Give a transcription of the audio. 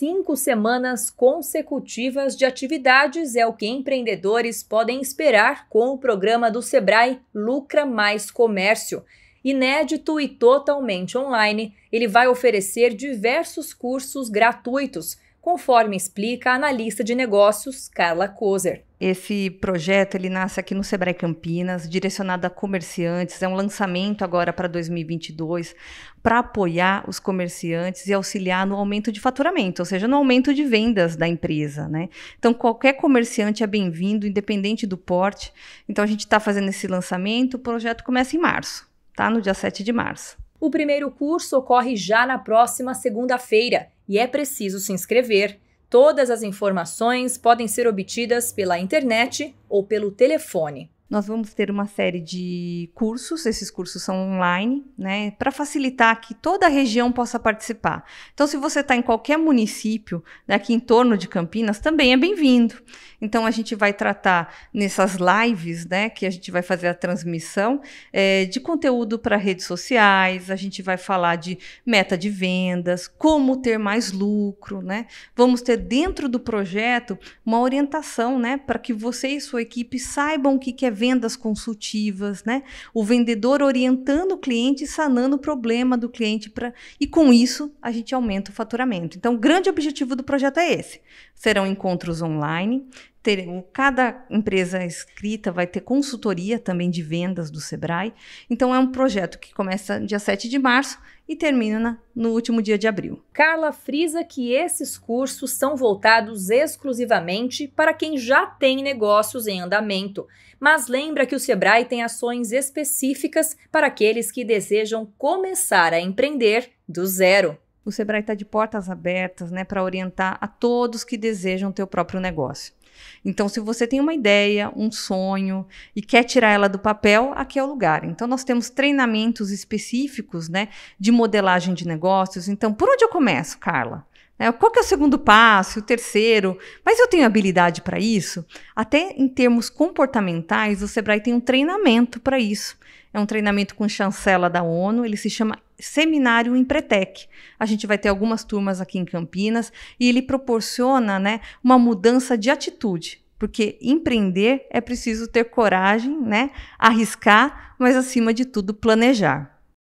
cinco semanas consecutivas de atividades é o que empreendedores podem esperar com o programa do Sebrae Lucra Mais Comércio. Inédito e totalmente online, ele vai oferecer diversos cursos gratuitos conforme explica a analista de negócios Carla Kozer. Esse projeto ele nasce aqui no Sebrae Campinas, direcionado a comerciantes. É um lançamento agora para 2022 para apoiar os comerciantes e auxiliar no aumento de faturamento, ou seja, no aumento de vendas da empresa, né? Então qualquer comerciante é bem-vindo, independente do porte. Então a gente está fazendo esse lançamento. O projeto começa em março, tá? No dia 7 de março. O primeiro curso ocorre já na próxima segunda-feira e é preciso se inscrever. Todas as informações podem ser obtidas pela internet ou pelo telefone. Nós vamos ter uma série de cursos, esses cursos são online, né, para facilitar que toda a região possa participar. Então, se você está em qualquer município daqui né, em torno de Campinas, também é bem-vindo. Então, a gente vai tratar nessas lives, né, que a gente vai fazer a transmissão, é, de conteúdo para redes sociais, a gente vai falar de meta de vendas, como ter mais lucro, né? Vamos ter dentro do projeto uma orientação, né, para que você e sua equipe saibam o que, que é vendas consultivas, né? O vendedor orientando o cliente sanando o problema do cliente para e com isso a gente aumenta o faturamento. Então, o grande objetivo do projeto é esse. Serão encontros online, ter, cada empresa escrita vai ter consultoria também de vendas do Sebrae. Então, é um projeto que começa dia 7 de março e termina no último dia de abril. Carla frisa que esses cursos são voltados exclusivamente para quem já tem negócios em andamento, mas lembra que o Sebrae tem ações específicas para aqueles que desejam começar a empreender do zero o Sebrae está de portas abertas né, para orientar a todos que desejam ter o próprio negócio. Então, se você tem uma ideia, um sonho e quer tirar ela do papel, aqui é o lugar. Então, nós temos treinamentos específicos né, de modelagem de negócios. Então, por onde eu começo, Carla? É, qual que é o segundo passo, o terceiro? Mas eu tenho habilidade para isso? Até em termos comportamentais, o Sebrae tem um treinamento para isso. É um treinamento com chancela da ONU, ele se chama seminário Empretec. A gente vai ter algumas turmas aqui em Campinas e ele proporciona né, uma mudança de atitude. Porque empreender é preciso ter coragem, né? Arriscar, mas acima de tudo planejar.